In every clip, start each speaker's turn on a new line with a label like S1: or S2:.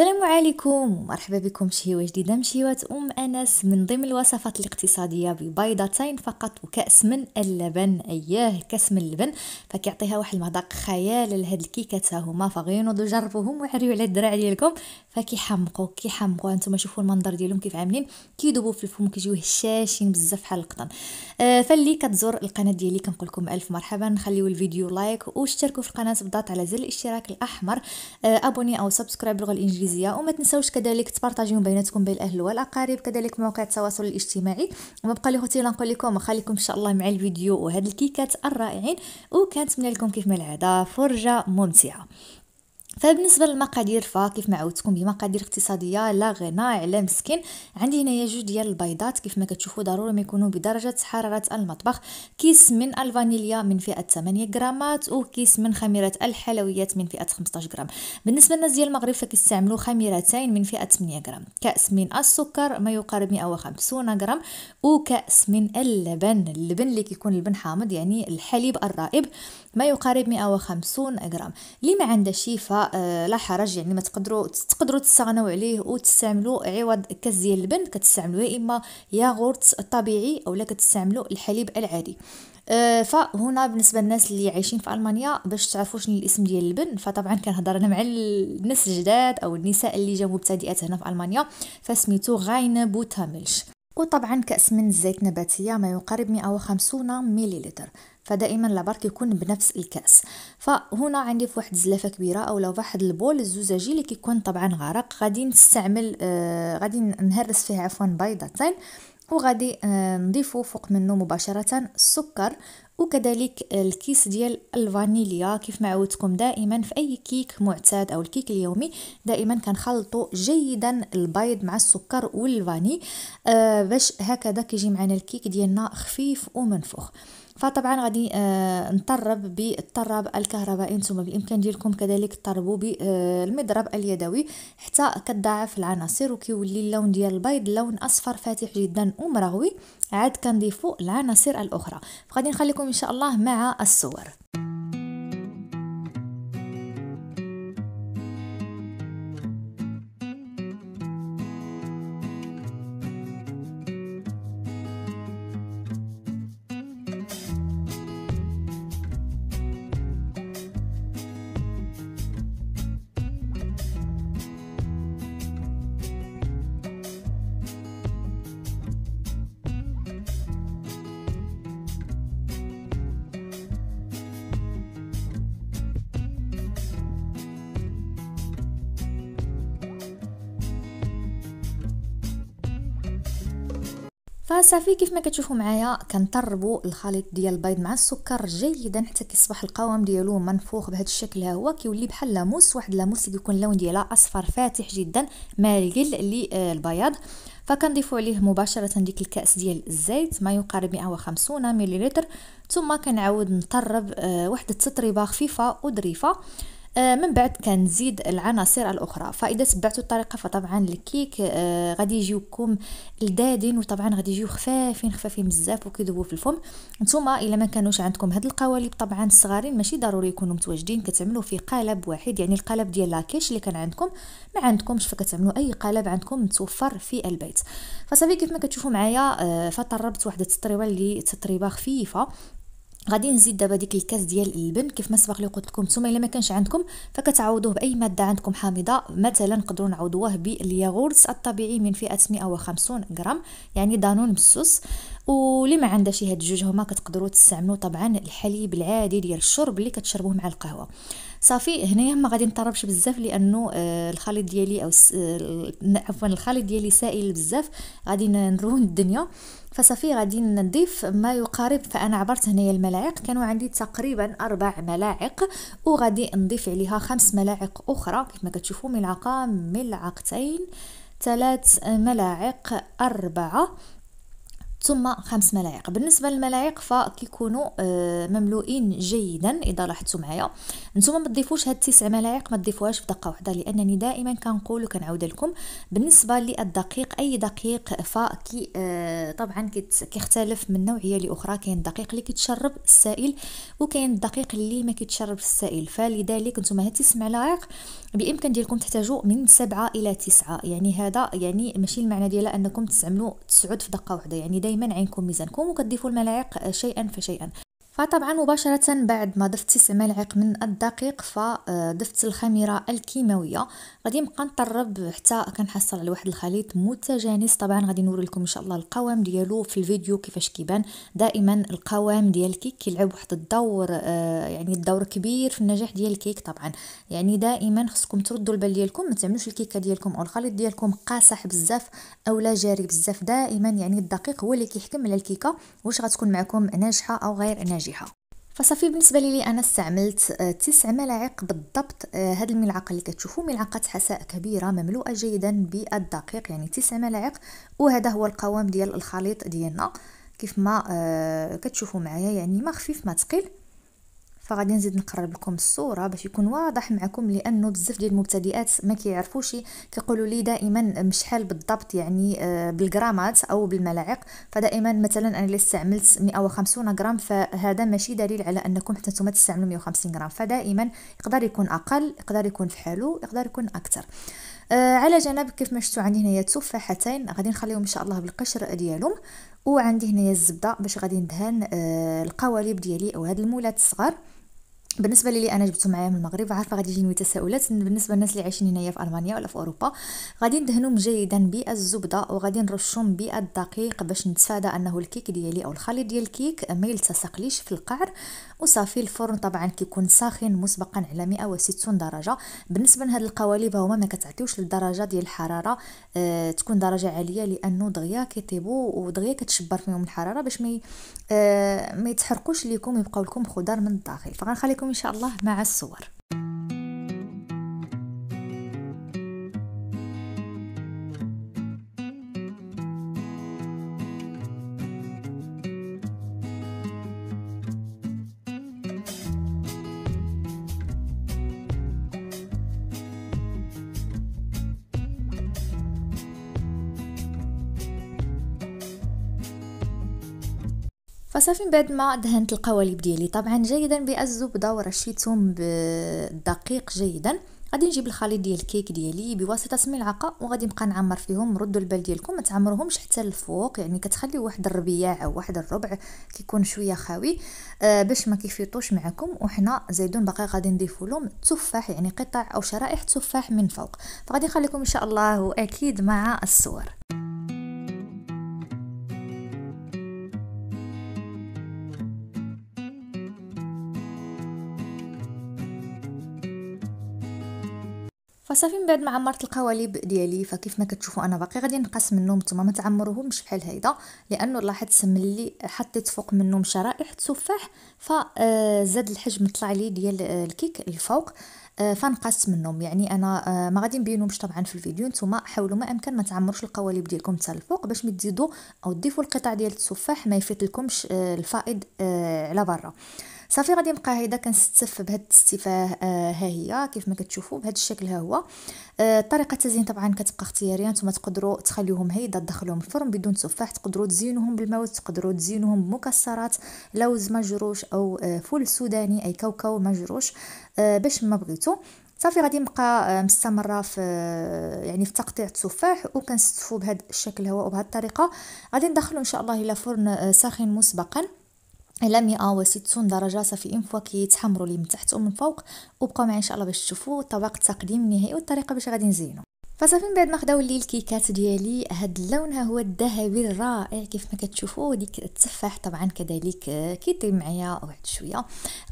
S1: السلام عليكم ومرحبا بكم شهيوة جديدة مشيوات أم أنس من ضمن الوصفات الاقتصادية ببيضتين فقط وكأس من اللبن أياه كأس من اللبن فكيعطيها واحد المذاق خيال لهاد الكيكات هما فغينوضوا جربوهم وعريو على الدراع ديالكم فكيحمقوا كيحمقوا انتم شوفوا المنظر ديالهم كيف عاملين كيذوبوا في الفم كيجيو هشاشين بزاف بحال القطن آه فاللي كتزور القناه ديالي كنقول لكم الف مرحبا خليو الفيديو لايك واشتركوا في القناه بالضغط على زر الاشتراك الاحمر آه ابوني او سبسكرايب باللغه الانجليزيه وما تنساوش كذلك تبارطاجيو بيناتكم بين الاهل والاقارب كذلك مواقع التواصل الاجتماعي وما بقى لي خوتي نقول لكم خليكم ان شاء الله مع الفيديو وهاد الكيكات الرائعين وكنتمنى لكم كيف ما العاده فرجه ممتعه فبالنسبة للمقادير فكيف ما عودتكم بمقادير اقتصادية لا غنى على مسكين عندي هنايا جوج ديال البيضات كيف ما كتشوفوا ضروري ما يكونوا بدرجة حرارة المطبخ كيس من الفانيليا من فئة 8 غرامات وكيس من خميرة الحلويات من فئة 15 غرام بالنسبة للناس ديال المغرب فكيستعملوا خميرتين من فئة 8 غرام كأس من السكر ما يقارب 150 غرام وكأس من اللبن اللبن اللي كيكون لبن حامض يعني الحليب الرائب ما يقارب 150 غرام اللي ما عنده شي فلا آه، حرج يعني ما تقدروا تقدروا تستغناو عليه وتستعملوا عوض كاس ديال اللبن كتستعملوا يا اما ياغورت الطبيعي اولا كتستعملوا الحليب العادي آه، فهنا بالنسبه للناس اللي عايشين في المانيا باش تعرفوا شنو الاسم ديال اللبن فطبعا كنهضر انا مع الناس الجداد او النساء اللي جاو مبتدئات هنا في المانيا فسميتو غاينه بوتاميلش وطبعا كأس من الزيت نباتية ما يقارب 150 ملل فدائما لابارك يكون بنفس الكأس فهنا عندي في واحد الزلافة كبيرة أو واحد البول الزجاجي اللي كيكون طبعا غرق غادي نستعمل آه غادي نهرس فيه عفوا بيضتين وغادي آه نضيفو فوق منه مباشرة السكر وكذلك الكيس ديال الفانيليا كيف ما عودتكم دائما في اي كيك معتاد او الكيك اليومي دائما كنخلطوا جيدا البيض مع السكر والفاني آه باش هكذا كيجي معنا الكيك ديالنا خفيف ومنفوخ فطبعا غادي آه، نطرب بالطراب الكهربائي نتوما بالامكان ديالكم كذلك تطربوا بالمضرب اليدوي حتى كتضاعف العناصر وكيولي اللون ديال البيض لون اصفر فاتح جدا ومرغوي عاد كنضيفوا العناصر الاخرى فغادي نخليكم ان شاء الله مع الصور فصافي كيف ما كتشوفوا معايا كنطربوا الخليط ديال البيض مع السكر جيدا حتى كيصبح القوام ديالو منفوخ بهذا الشكل ها هو كيولي بحال لاموس واحد لاموس اللي كيكون اللون ديالها اصفر فاتح جدا مايل للبياض آه، فكنضيفوا عليه مباشره ديك الكاس ديال الزيت ما يقارب 150 مليلتر ثم كنعاود نطرب آه، واحد التطريبه خفيفه وظريفه آه، من بعد كنزيد العناصر الاخرى فاذا تبعتوا الطريقه فطبعا الكيك آه، غادي يجيوكم لذادين وطبعا غادي يجيو خفافين خفافين بزاف وكيذوبوا في الفم نتوما الا ما كانوش عندكم هاد القوالب طبعا الصغارين ماشي ضروري يكونوا متواجدين كتعملوا في قالب واحد يعني القالب ديال لاكيش اللي كان عندكم ما عندكمش فكتعملوا اي قالب عندكم متوفر في البيت فصافي كيف ما كتشوفوا معايا آه، فطربت واحد التطريبه اللي تطريبه خفيفه غادي نزيد دابا ديك الكاس ديال اللبن كيف ما سبق لي قلت لكم نتوما الا ما كانش عندكم فكتعوضوه باي ماده عندكم حامضه مثلا نقدروا نعوضوه بالياغورت الطبيعي من فئه 150 غرام يعني دانون مسوس واللي ما شي هاد الجوج هما كتقدروا تستعملوا طبعا الحليب العادي ديال الشرب اللي كتشربوه مع القهوه صافي هنايا ما غادي نطربش بزاف لانه آه، الخليط ديالي او آه، عفوا الخليط ديالي سائل بزاف غادي نرون الدنيا فصافي غادي نضيف ما يقارب فانا عبرت هنايا الملاعق كانوا عندي تقريبا اربع ملاعق وغادي نضيف عليها خمس ملاعق اخرى كما كتشوفوا ملعقه ملعقتين ثلاث ملاعق أربعة ثم خمس ملاعق بالنسبه للملاعق فكيكونوا آه، مملوئين جيدا اذا لاحظتوا معايا نتوما ما تضيفوش هاد تسع ملاعق ما تضيفوهاش في دقه واحده لانني دائما كنقول وكنعاود لكم بالنسبه للدقيق اي دقيق فكي آه، طبعا كيختلف من نوعيه لاخرى كاين الدقيق اللي كيتشرب السائل وكاين الدقيق اللي ما كيتشرب السائل فلذلك نتوما هاد تسع ملاعق بامكان ديالكم تحتاجوا من سبعة الى تسعة يعني هذا يعني ماشي المعنى ديالها انكم تستعملوا تسعود في دقه واحده يعني دائما دائما عينكم ميزانكم وكتضيفوا الملاعق شيئا فشيئا فطبعا مباشرة بعد ما ضفت 9 ملاعق من الدقيق فضفت آه، الخميرة الكيماوية غادي نبقى نطرب حتى كنحصل على واحد الخليط متجانس طبعا غادي نوري لكم ان شاء الله القوام ديالو في الفيديو كيفاش كيبان دائما القوام ديال الكيك كيلعب واحد الدور آه، يعني الدور كبير في النجاح ديال الكيك طبعا يعني دائما خصكم تردوا البال ديالكم ما تعملوش الكيكه ديالكم او الخليط ديالكم قاصح بزاف او لا جاري بزاف دائما يعني الدقيق هو اللي كيحكم على الكيكه واش غتكون معكم ناجحه او غير ناجحه واجهة فصافي بالنسبه لي انا استعملت آه، تسع ملاعق بالضبط آه، هاد الملعقه اللي كتشوفوا ملعقه حساء كبيره مملوءه جيدا بالدقيق يعني تسع ملاعق وهذا هو القوام ديال الخليط ديالنا كيف ما آه، كتشوفوا معايا يعني ما خفيف ما ثقيل فغادي نزيد نقرب لكم الصوره باش يكون واضح معكم لانه بزاف ديال المبتدئات ما كيعرفوش كيقولوا لي دائما مشحال بالضبط يعني آه، بالجرامات او بالملاعق فدائما مثلا انا اللي استعملت 150 غرام فهذا ماشي دليل على انكم حتى نتوما تستعملوا 150 غرام فدائما يقدر يكون اقل يقدر يكون فحالو يقدر يكون اكثر آه، على جنب كيف ما شفتوا عندي هنايا تفاحتين غادي نخليهم ان شاء الله بالقشر ديالهم وعندي هنايا الزبده باش غادي ندهن آه، القوالب ديالي او هاد المولات الصغار بالنسبه لي انا جبته معايا من المغرب عارفه غادي يجيني تساؤلات بالنسبه للناس اللي عايشين هنايا في المانيا ولا في اوروبا غادي ندهنهم جيدا بالزبده وغادي نرشهم بالدقيق باش نتفادى انه الكيك ديالي او الخليط ديال الكيك ما يلتصقليش في القعر وصافي الفرن طبعا كيكون ساخن مسبقا على 160 درجه بالنسبه لهاد القوالب هما ما كتعطيوش الدرجه ديال الحراره آه تكون درجه عاليه لانه دغيا كيطيبوا ودغيا كتشبر فيهم الحراره باش ما آه ما يتحرقوش ليكم يبقاو لكم خضار من الداخل فغنخليكم ان شاء الله مع الصور فصافي من بعد ما دهنت القوالب ديالي طبعا جيدا بالزبده ورشيتهم بالدقيق جيدا غادي نجيب الخليط ديال الكيك ديالي بواسطه ملعقه وغادي نبقى نعمر فيهم ردوا البال ديالكم ما تعمروهمش حتى الفوق يعني كتخليو واحد الربيع او واحد الربع كيكون شويه خاوي آه باش ما كيفيطوش معكم وحنا زايدون باقي غادي نضيفوا لهم تفاح يعني قطع او شرائح تفاح من فوق فغادي نخليكم ان شاء الله واكيد مع الصور وصافي من بعد ما عمرت القوالب ديالي فكيف ما كتشوفوا انا باقي غادي نقص منهم ثم ما تعمروهمش بحال هيدا لانه لاحظت ملي حطيت فوق منهم شرائح تفاح فزاد آه، الحجم طلع لي ديال آه، الكيك الفوق آه، فنقصت منهم يعني انا ما غادي نبينهمش طبعا في الفيديو نتوما حاولوا ما امكن ما تعمروش القوالب ديالكم حتى الفوق باش متزيدوا او تضيفوا القطع ديال التفاح ما يفيد لكمش الفائض على برا صافي غادي نبقى هيدا كنستف بهاد الاستفاه آه ها هي كيف ما كتشوفوا بهذا الشكل ها هو آه طريقه التزيين طبعا كتبقى اختياريه نتوما تقدروا تخليوهم هيدا تدخلوهم الفرن بدون تفاح تقدروا تزينوهم بالموز تقدروا تزينوهم بمكسرات لوز مجروش او آه فول سوداني اي كاوكاو مجروش آه باش ما بغيتو صافي غادي نبقى آه، مستمره في آه، يعني في تقطيع التفاح وكنستفو بهذا الشكل هو وبهذه الطريقه غادي ندخلو ان شاء الله الى فرن آه، ساخن مسبقا الى 160 درجه صافي ان فوا كيتحمروا لي من تحت ومن فوق وبقاو معايا ان شاء الله باش تشوفوا طبق التقديم النهائي والطريقه باش غادي نزينو فصافي من بعد ما خداو لي الكيكات ديالي هاد اللون ها هو الذهبي الرائع كيف ما كتشوفوا ديك التفاح طبعا كذلك آه، كيطيب معايا واحد شويه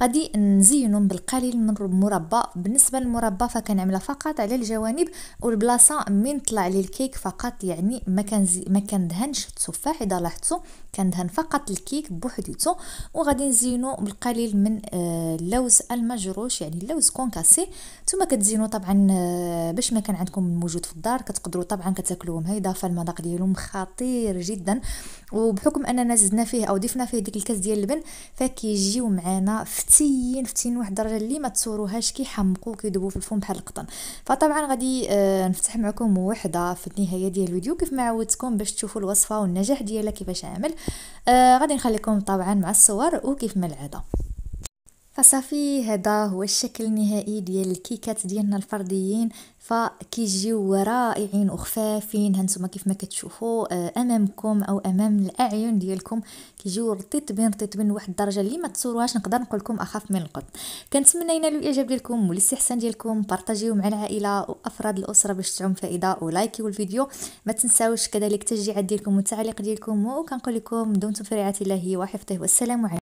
S1: غادي نزينهم بالقليل من المربى بالنسبه للمربى فكنعملها فقط على الجوانب والبلاصه من طلع لي الكيك فقط يعني ما كنزي ما كندهنش التفاح اذا لاحظتوا كندهن فقط الكيك بوحديته وغادي نزينو بالقليل من آه، اللوز المجروش يعني اللوز كونكاسي ثم كتزينو طبعا آه، باش ما كان عندكم الموجود موجود في الدار كتقدروا طبعا كتاكلوهم هيدا فالمذاق ديالهم خطير جدا وبحكم اننا زدنا فيه او ضفنا فيه ديك الكاس ديال اللبن فكيجيو معانا فتيين فتيين واحد الدرجه اللي ما تصوروهاش كيحمقوا كيذوبوا في الفم بحال القطن فطبعا غادي آه نفتح معكم وحده في النهايه ديال الفيديو كيف ما عودتكم باش تشوفوا الوصفه والنجاح ديالها كيفاش عامل آه غادي نخليكم طبعا مع الصور وكيف ما العاده فصافي هذا هو الشكل النهائي ديال الكيكات ديالنا الفرديين فكيجيو رائعين وخفافين هانتوما كيف ما كتشوفوا آه، امامكم او امام الاعين ديالكم كيجيو رطيطبين رطيطبين لواحد الدرجه اللي ما تصوروهاش نقدر نقول لكم اخف من القط كنتمنى ينالوا الاعجاب ديالكم والاستحسان ديالكم بارطاجيو مع العائله وافراد الاسره باش تعم فائده ولايكيو الفيديو ما تنساوش كذلك التشجيعات ديالكم والتعليق ديالكم وكنقول لكم دمتم في رعايه الله وحفظه والسلام عليكم